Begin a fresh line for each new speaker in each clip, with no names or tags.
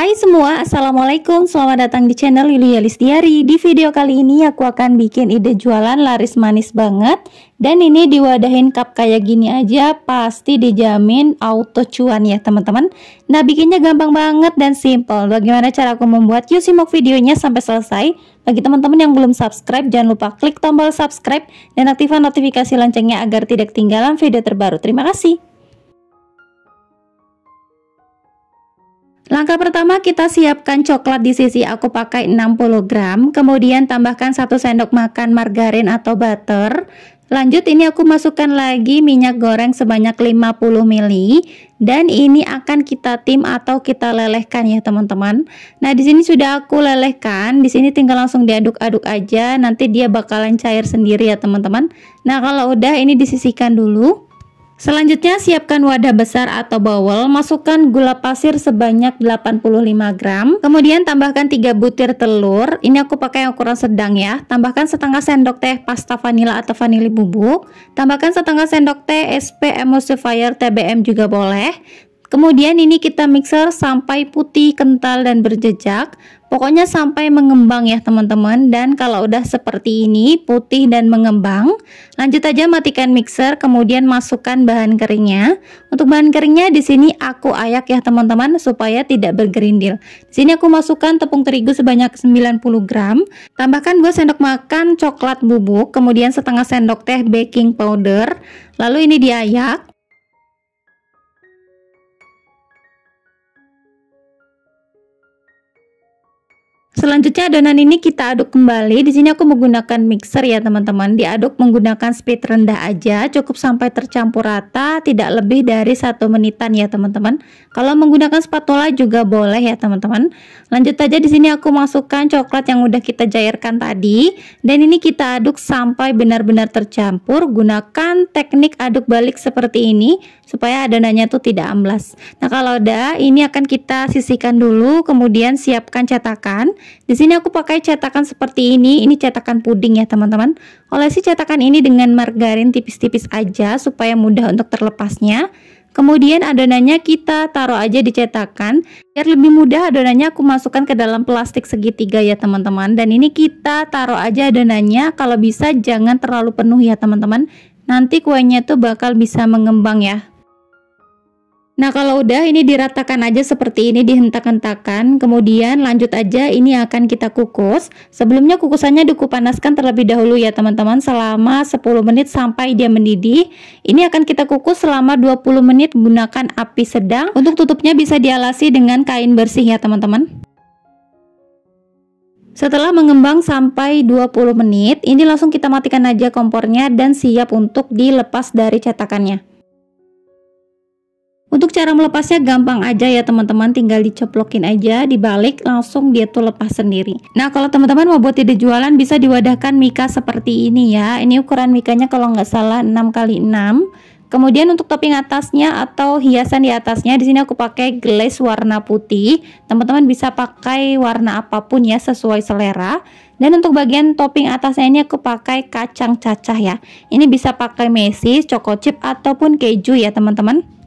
Hai semua, Assalamualaikum, selamat datang di channel Yulia Listiari Di video kali ini aku akan bikin ide jualan laris manis banget Dan ini diwadahin cup kayak gini aja, pasti dijamin auto cuan ya teman-teman Nah bikinnya gampang banget dan simple Bagaimana cara aku membuat? Yuk simak videonya sampai selesai Bagi teman-teman yang belum subscribe, jangan lupa klik tombol subscribe Dan aktifkan notifikasi loncengnya agar tidak ketinggalan video terbaru Terima kasih Langkah pertama kita siapkan coklat di sisi aku pakai 60 gram Kemudian tambahkan 1 sendok makan margarin atau butter Lanjut ini aku masukkan lagi minyak goreng sebanyak 50 ml dan ini akan kita tim atau kita lelehkan ya teman-teman. Nah, di sini sudah aku lelehkan. Di sini tinggal langsung diaduk-aduk aja, nanti dia bakalan cair sendiri ya teman-teman. Nah, kalau udah ini disisihkan dulu. Selanjutnya siapkan wadah besar atau bowl, masukkan gula pasir sebanyak 85 gram, kemudian tambahkan 3 butir telur, ini aku pakai yang ukuran sedang ya, tambahkan setengah sendok teh pasta vanila atau vanili bubuk, tambahkan setengah sendok teh SP emulsifier TBM juga boleh, Kemudian ini kita mixer sampai putih, kental dan berjejak. Pokoknya sampai mengembang ya teman-teman dan kalau udah seperti ini putih dan mengembang, lanjut aja matikan mixer kemudian masukkan bahan keringnya. Untuk bahan keringnya di sini aku ayak ya teman-teman supaya tidak bergerindil. Di sini aku masukkan tepung terigu sebanyak 90 gram, tambahkan 2 sendok makan coklat bubuk, kemudian setengah sendok teh baking powder. Lalu ini diayak Selanjutnya adonan ini kita aduk kembali. Di sini aku menggunakan mixer ya teman-teman. Diaduk menggunakan speed rendah aja, cukup sampai tercampur rata, tidak lebih dari satu menitan ya teman-teman. Kalau menggunakan spatula juga boleh ya teman-teman. Lanjut aja di sini aku masukkan coklat yang udah kita cairkan tadi, dan ini kita aduk sampai benar-benar tercampur. Gunakan teknik aduk balik seperti ini supaya adonannya tuh tidak amblas. Nah kalau udah, ini akan kita sisihkan dulu, kemudian siapkan cetakan. Di sini aku pakai cetakan seperti ini. Ini cetakan puding ya, teman-teman. Olesi cetakan ini dengan margarin tipis-tipis aja supaya mudah untuk terlepasnya. Kemudian adonannya kita taruh aja di cetakan. Biar lebih mudah adonannya aku masukkan ke dalam plastik segitiga ya teman-teman. Dan ini kita taruh aja adonannya. Kalau bisa jangan terlalu penuh ya teman-teman. Nanti kuenya tuh bakal bisa mengembang ya. Nah kalau udah ini diratakan aja seperti ini dihentak-hentakan Kemudian lanjut aja ini akan kita kukus Sebelumnya kukusannya dikupanaskan terlebih dahulu ya teman-teman Selama 10 menit sampai dia mendidih Ini akan kita kukus selama 20 menit gunakan api sedang Untuk tutupnya bisa dialasi dengan kain bersih ya teman-teman setelah mengembang sampai 20 menit, ini langsung kita matikan aja kompornya dan siap untuk dilepas dari cetakannya. Untuk cara melepasnya gampang aja ya teman-teman, tinggal dicoplokin aja, dibalik langsung dia tuh lepas sendiri. Nah kalau teman-teman mau buat ide jualan bisa diwadahkan mika seperti ini ya. Ini ukuran mikanya kalau nggak salah 6 kali 6 Kemudian untuk topping atasnya atau hiasan di atasnya, di sini aku pakai glaze warna putih. Teman-teman bisa pakai warna apapun ya sesuai selera. Dan untuk bagian topping atasnya ini aku pakai kacang cacah ya. Ini bisa pakai mesis, choco chip ataupun keju ya teman-teman.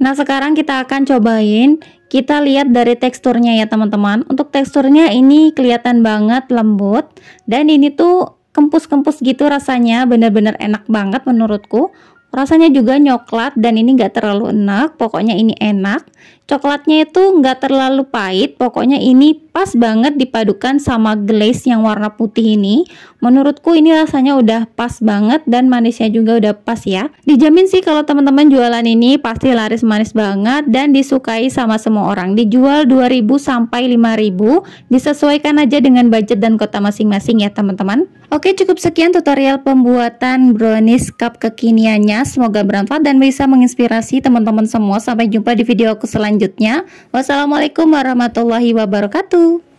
Nah sekarang kita akan cobain Kita lihat dari teksturnya ya teman-teman Untuk teksturnya ini kelihatan banget lembut Dan ini tuh kempus-kempus gitu rasanya Bener-bener enak banget menurutku Rasanya juga nyoklat dan ini gak terlalu enak Pokoknya ini enak Coklatnya itu nggak terlalu pahit, pokoknya ini pas banget dipadukan sama glaze yang warna putih ini. Menurutku ini rasanya udah pas banget dan manisnya juga udah pas ya. Dijamin sih kalau teman-teman jualan ini pasti laris manis banget dan disukai sama semua orang. Dijual 2000 sampai 5000, disesuaikan aja dengan budget dan kota masing-masing ya teman-teman. Oke, cukup sekian tutorial pembuatan brownies cup kekiniannya. Semoga bermanfaat dan bisa menginspirasi teman-teman semua. Sampai jumpa di video aku selanjutnya selanjutnya. Wassalamualaikum warahmatullahi wabarakatuh.